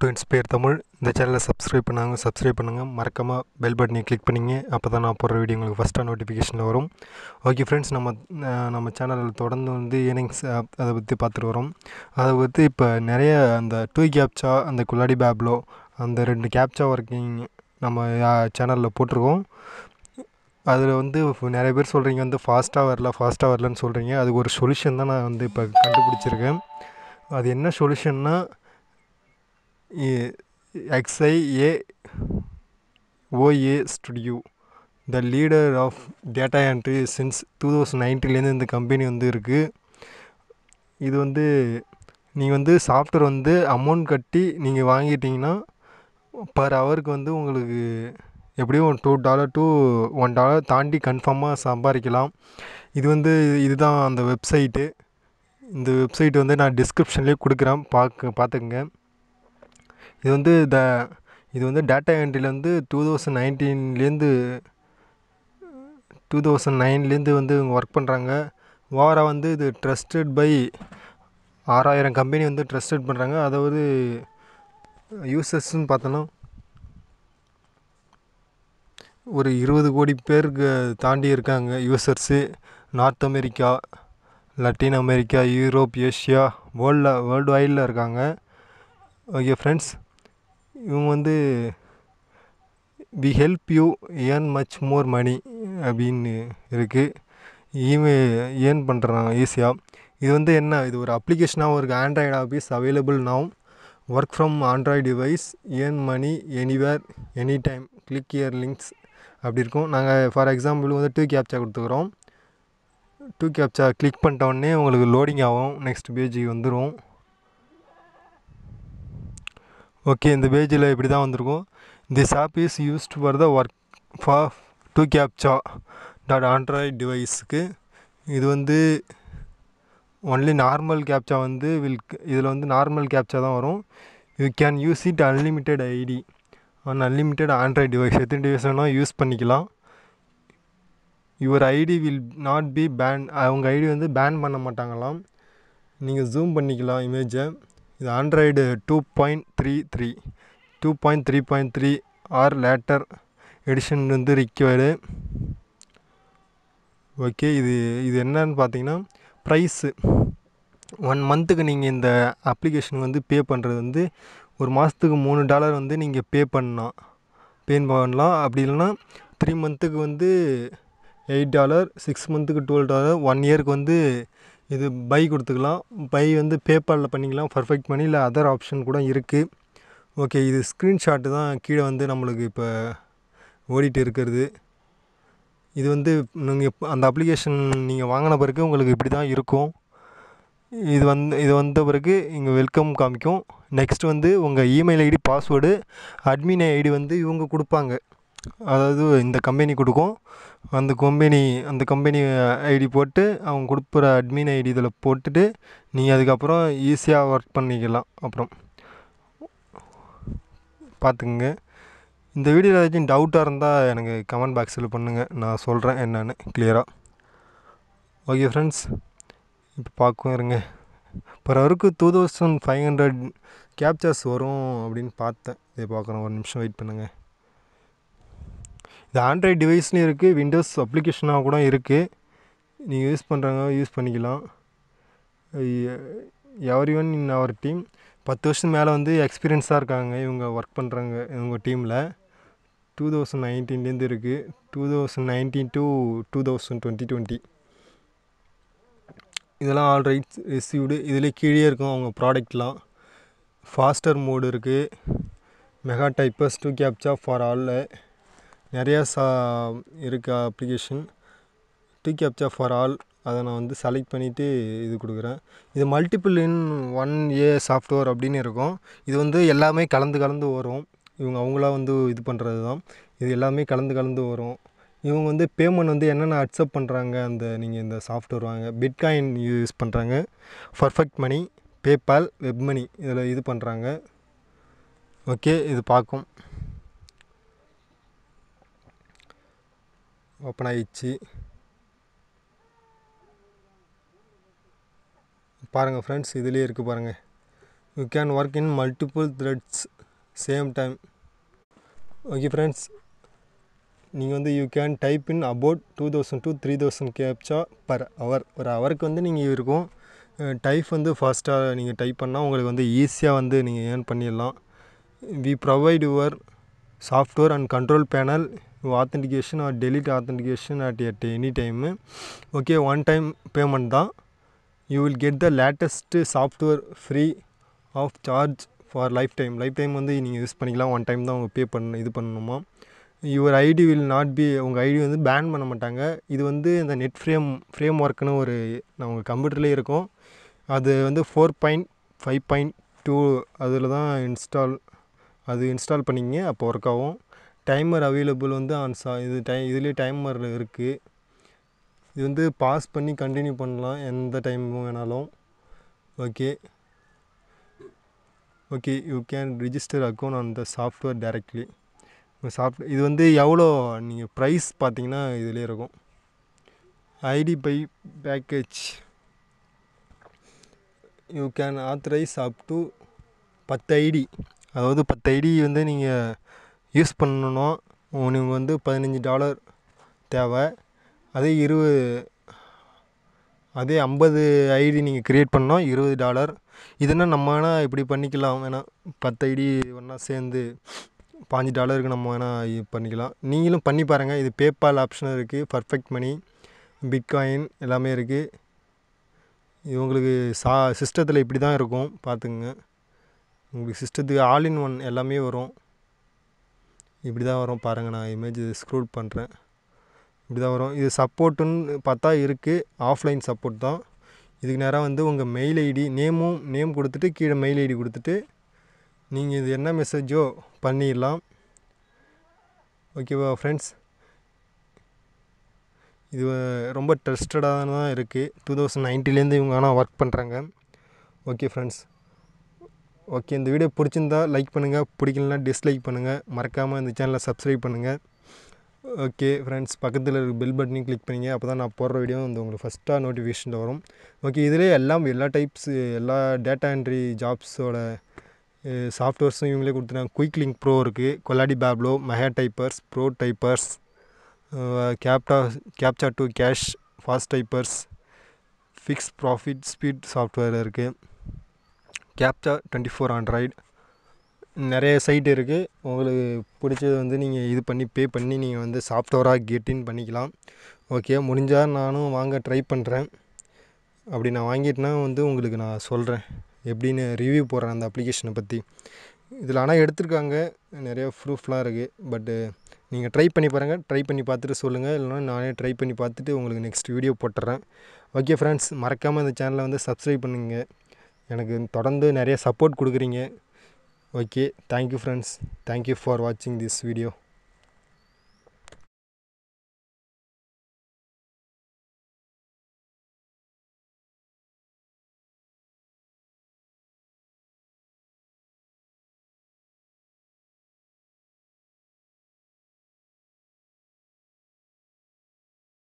welcome to inspire Tamil இந்த சேனலை subscribe பண்ணாங்க சப்ஸ்கிரைப் பண்ணுங்கள் மறக்காமல் பெல் பட்டனை கிளிக் பண்ணிங்க அப்போ தான் நான் போடுற வீடியோ உங்களுக்கு ஃபஸ்ட்டாக நோட்டிஃபிகேஷனில் வரும் ஓகே ஃப்ரெண்ட்ஸ் நம்ம நம்ம சேனலில் தொடர்ந்து வந்து ஏர்னிங்ஸ் அதை பற்றி பார்த்துட்டு வரோம் அதை பற்றி இப்போ நிறைய அந்த டூ கேப்சா அந்த குலாடி பேப்லோ அந்த ரெண்டு கேப்ச்சா ஒர்க்கிங் நம்ம சேனலில் போட்டிருக்கோம் அதில் வந்து நிறைய பேர் சொல்கிறீங்க வந்து ஃபாஸ்ட்டாக வரல ஃபாஸ்ட்டாக வரலன்னு சொல்கிறீங்க அதுக்கு ஒரு சொல்யூஷன் தான் நான் வந்து இப்போ கண்டுபிடிச்சிருக்கேன் அது என்ன சொல்யூஷன்னா ஓஏ studio the leader of data entry since two thousand நைன்ட்டிலேருந்து இந்த கம்பெனி வந்து இருக்குது இது வந்து நீங்கள் வந்து சாஃப்ட்வேர் வந்து அமௌண்ட் கட்டி நீங்கள் வாங்கிட்டிங்கன்னா பர் ஹவருக்கு வந்து உங்களுக்கு எப்படியும் ஒரு two dollar two one dollar தாண்டி கன்ஃபார்மாக சம்பாதிக்கலாம் இது வந்து இதுதான் அந்த வெப்சைட்டு இந்த வெப்சைட் வந்து நான் டிஸ்கிரிப்ஷன்லேயே கொடுக்குறேன் பார்க்க பார்த்துக்குங்க இது வந்து த இது வந்து டேட்டா என்ட்ரியில் வந்து டூ தௌசண்ட் நைன்டீன்லேருந்து டூ தௌசண்ட் நைன்லேருந்து வந்து இவங்க ஒர்க் பண்ணுறாங்க ஓவராக வந்து இது ட்ரஸ்டட் பை ஆறாயிரம் கம்பெனி வந்து ட்ரஸ்டட் பண்ணுறாங்க அதாவது யூசர்ஸ்ன்னு பார்த்தோன்னா ஒரு இருபது கோடி பேருக்கு தாண்டி இருக்காங்க users North America Latin America Europe Asia வேர்ல்டில் வேர்ல்டு வைடில் இருக்காங்க ஓகே ஃப்ரெண்ட்ஸ் இவன் வந்து we help you earn much more money அப்படின்னு இருக்குது இவன் ஏர்ன் பண்ணுறான் ஈஸியாக இது வந்து என்ன இது ஒரு அப்ளிகேஷனாகவும் இருக்குது Android office available now work from Android device earn money anywhere any time click here links அப்படி இருக்கும் நாங்கள் ஃபார் எக்ஸாம்பிள் வந்து டூ கேப்சா கொடுத்துக்குறோம் டூ கேப்சா கிளிக் பண்ணிட்டோடனே உங்களுக்கு லோடிங் ஆகும் நெக்ஸ்ட் பேஜுக்கு வந்துடும் ஓகே இந்த பேஜில் இப்படி தான் வந்திருக்கும் this app is used for the work for two captcha dot Android டிவைஸுக்கு இது வந்து ஒன்லி நார்மல் கேப்சா வந்து வில் இதில் வந்து நார்மல் கேப்சா தான் வரும் you can use it unlimited ID on unlimited Android device எத்தனை டிவைஸ் வேணால் யூஸ் பண்ணிக்கலாம் your ID will not be ban அவங்க ஐடி வந்து பேன் பண்ண மாட்டாங்களாம் நீங்கள் ஜூம் பண்ணிக்கலாம் இமேஜை இது Android two point three three two point three point three or later edition வந்து ரிக்வயர்டு ஓகே இது இது என்னன்னு பார்த்தீங்கன்னா ப்ரைஸு ஒன் மந்த்துக்கு நீங்கள் இந்த அப்ளிகேஷன் வந்து பே பண்ணுறது வந்து ஒரு மாதத்துக்கு மூணு டாலர் வந்து நீங்கள் பே பண்ணலாம் பே பண்ணலாம் அப்படி இல்லைன்னா த்ரீ மந்த்துக்கு வந்து எயிட் டாலர் சிக்ஸ் மந்த்துக்கு டுவெல் டாலர் ஒன் இயருக்கு வந்து இது பை கொடுத்துக்கலாம் பை வந்து பேப்பாலில் பண்ணிக்கலாம் பர்ஃபெக்ட் மணி இல்லை அதர் ஆப்ஷன் கூட இருக்குது ஓகே இது ஸ்க்ரீன்ஷாட்டு தான் கீழே வந்து நம்மளுக்கு இப்போ ஓடிட்டு இருக்கிறது இது வந்து நீங்கள் அந்த அப்ளிகேஷன் நீங்கள் வாங்கின பிறகு உங்களுக்கு இப்படி தான் இருக்கும் இது வந்து இது வந்த பிறகு இங்கே வெல்கம் காமிக்கும் நெக்ஸ்ட் வந்து உங்கள் email ID password admin ID வந்து இவங்க கொடுப்பாங்க அதாவது இந்த கம்பெனி கொடுக்கும் அந்த கம்பெனி அந்த கம்பெனி ஐடி போட்டு அவங்க கொடுக்குற அட்மின் ஐடி இதில் போட்டுட்டு நீங்கள் அதுக்கப்புறம் ஈஸியாக ஒர்க் பண்ணிக்கலாம் அப்புறம் பார்த்துக்குங்க இந்த வீடியோவில் ஏதாச்சும் டவுட்டாக இருந்தால் எனக்கு கமெண்ட் பாக்ஸில் பண்ணுங்கள் நான் சொல்கிறேன் என்னென்னு கிளியராக ஓகே ஃப்ரெண்ட்ஸ் இப்போ பார்க்கும் இருங்க பர் வரைக்கும் two thousand five hundred captchas வரும் அப்படின்னு பார்த்தேன் இதை பார்க்குறேன் ஒரு நிமிஷம் வெயிட் பண்ணுங்கள் இது ஆண்ட்ராய்ட் டிவைஸ்லையும் இருக்குது விண்டோஸ் அப்ளிகேஷனாக கூட இருக்குது நீங்கள் யூஸ் பண்ணுறாங்க யூஸ் பண்ணிக்கலாம் every one in our team பத்து வருஷத்துக்கு மேலே வந்து எக்ஸ்பீரியன்ஸாக இருக்காங்க இவங்க ஒர்க் பண்ணுறாங்க இவங்க டீமில் டூ தௌசண்ட் நைன்டீன்லேருந்து இருக்குது two thousand nineteen to two thousand twenty twenty இதெல்லாம் ஆல் ரைட்ஸ் ரிசீவ்டு இதில் கீழே இருக்கும் அவங்க ப்ராடக்ட்லாம் ஃபாஸ்டர் மோடு இருக்குது mega typers two captcha for ஆலில் நிறையா சா இருக்க application two captcha for all அதை நான் வந்து செலக்ட் பண்ணிவிட்டு இது கொடுக்குறேன் இது multiple in one a software அப்படின்னு இருக்கும் இது வந்து எல்லாமே கலந்து கலந்து வரும் இவங்க அவங்களா வந்து இது பண்ணுறது தான் இது எல்லாமே கலந்து கலந்து வரும் இவங்க வந்து பேமெண்ட் வந்து என்னென்ன அக்செப்ட் பண்ணுறாங்க அந்த நீங்கள் இந்த சாஃப்ட்வேர் வாங்க பிட்காயின் யூஸ் பண்ணுறாங்க Perfect Money PayPal WebMoney இதில் இது பண்ணுறாங்க ஓகே இது பார்க்கும் ஓப்பன் ఇచ్చి பாருங்கள் ஃப்ரெண்ட்ஸ் இதுலேயே இருக்குது பாருங்கள் you can work in multiple threads same time okay friends நீங்கள் வந்து you can type in about two thousand to three thousand captcha per hour ஒரு ஹவருக்கு வந்து நீங்கள் இருக்கும் டைப் வந்து ஃபாஸ்ட்டாக நீங்கள் டைப் பண்ணால் உங்களுக்கு வந்து ஈஸியாக வந்து நீங்கள் ஏர்ன் பண்ணிடலாம் we provide your software and control panel authentication or delete authentication at edit any time okay one time payment தான் you will get the latest software free of charge for lifetime lifetime வந்து நீங்கள் use பண்ணிக்கலாம் one time தான் உங்கள் பே பண்ண இது பண்ணணுமா your ID will not be உங்கள் ஐடி வந்து பேன் பண்ண மாட்டாங்க இது வந்து இந்த நெட் ஃப்ரேம் ஃப்ரேம் ஒர்க்குன்னு ஒரு நான் உங்கள் கம்ப்யூட்டர்லேயே இருக்கும் அது வந்து four point five point two அதில் தான் இன்ஸ்டால் அது இன்ஸ்டால் பண்ணிங்க அப்போ ஒர்க் ஆகும் டைமர் அவைலபிள் வந்து ஆன் சா இது டை இதுலேயே டைமர் இருக்குது இது வந்து பாஸ் பண்ணி கண்டினியூ பண்ணலாம் எந்த டைமும் வேணாலும் okay okay you can register account on the software directly soft இது வந்து எவ்வளோ நீங்கள் ப்ரைஸ் பார்த்தீங்கன்னா இதிலே இருக்கும் ID by package you can authorize up to பத்து ஐடி அதாவது பத்து ஐடி வந்து நீங்கள் யூஸ் பண்ணணும் உனக்கு வந்து பதினஞ்சு டாலர் தேவை அதே இருபது அதே ஐம்பது ஐடி நீங்கள் க்ரியேட் பண்ணோம் இருபது டாலர் இதுனா நம்ம வேணால் இப்படி பண்ணிக்கலாம் வேணால் பத்து ஐடி ஒன்றா சேர்ந்து பாஞ்சு டாலருக்கு நம்ம வேணால் இது பண்ணிக்கலாம் நீங்களும் பண்ணி பாருங்கள் இது பேபால் ஆப்ஷனும் இருக்குது பர்ஃபெக்ட் மணி பிட்காயின் எல்லாமே இருக்குது இது உங்களுக்கு சா சிஸ்டத்தில் இப்படி தான் இருக்கும் பார்த்துக்குங்க உங்களுக்கு சிஸ்டத்துக்கு ஆல் இன் ஒன் எல்லாமே வரும் இப்படி தான் வரும் பாருங்கள் நான் இமேஜ் ஸ்க்ரூட் பண்ணுறேன் இப்படி தான் வரும் இது சப்போர்ட்டுன்னு பார்த்தா இருக்குது ஆஃப்லைன் சப்போர்ட் தான் இதுக்கு நேராக வந்து உங்கள் மெயில் ஐடி நேமும் நேம் கொடுத்துட்டு கீழே மெயில் ஐடி கொடுத்துட்டு நீங்கள் இது என்ன மெசேஜோ பண்ணிடலாம் ஓகேவா ஃப்ரெண்ட்ஸ் இது ரொம்ப ட்ரஸ்டடாக தான் இருக்குது டூ தௌசண்ட் நைன்ட்டிலேருந்து இவங்க ஆனால் ஒர்க் பண்ணுறாங்க ஓகே ஃப்ரெண்ட்ஸ் ஓகே இந்த வீடியோ பிடிச்சிருந்தா லைக் பண்ணுங்கள் பிடிக்கலனா டிஸ்லைக் பண்ணுங்கள் மறக்காமல் இந்த சேனலை சப்ஸ்கிரைப் பண்ணுங்கள் ஓகே ஃப்ரெண்ட்ஸ் பக்கத்தில் இருக்க பெல் பட்டனையும் கிளிக் பண்ணிங்க அப்போ தான் நான் போடுற வீடியோ வந்து உங்களுக்கு ஃபஸ்ட்டாக நோட்டிஃபிகேஷன் வரும் ஓகே இதிலே எல்லாம் எல்லா டைப்ஸ் எல்லா டேட்டா என்ட்ரி ஜாப்ஸோட சாஃப்ட்வேர்ஸும் இவங்களே கொடுத்துட்டாங்க குயிக் லிங்க் ப்ரோ இருக்குது கொலாடி பேப்லோ mega typers pro typers captcha captcha to cash fast typers fix profit speed software இருக்குது கேப்சா டுவெண்ட்டி ஃபோர் ஆண்ட்ராய்டு நிறைய சைட் இருக்குது உங்களுக்கு பிடிச்சது வந்து நீங்கள் இது பண்ணி பே பண்ணி நீங்கள் வந்து சாஃப்ட்வேராக கெட் இன் பண்ணிக்கலாம் ஓகே முடிஞ்சால் நானும் வாங்க ட்ரை பண்ணுறேன் அப்படி நான் வாங்கிட்டேனா வந்து உங்களுக்கு நான் சொல்கிறேன் எப்படின்னு ரிவ்யூ போடுறேன் அந்த அப்ளிகேஷனை பற்றி இதில் ஆனால் எடுத்திருக்காங்க நிறைய ப்ரூஃப்லாம் இருக்குது பட்டு நீங்கள் ட்ரை பண்ணி பாருங்கள் ட்ரை பண்ணி பார்த்துட்டு சொல்லுங்கள் இல்லைனா நானே ட்ரை பண்ணி பார்த்துட்டு உங்களுக்கு நெக்ஸ்ட் வீடியோ போட்டுறேன் ஓகே ஃப்ரெண்ட்ஸ் மறக்காமல் இந்த சேனலை வந்து சப்ஸ்கிரைப் பண்ணுங்கள் எனக்கு தொடர்ந்து நிறைய சப்போர்ட் கொடுக்குறீங்க okay thank you friends thank you for வாட்சிங் திஸ் வீடியோ